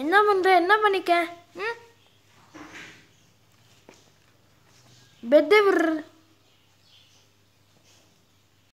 என்ன பண்ணுற என்ன பண்ணிக்க ம் பெட்டை விடுற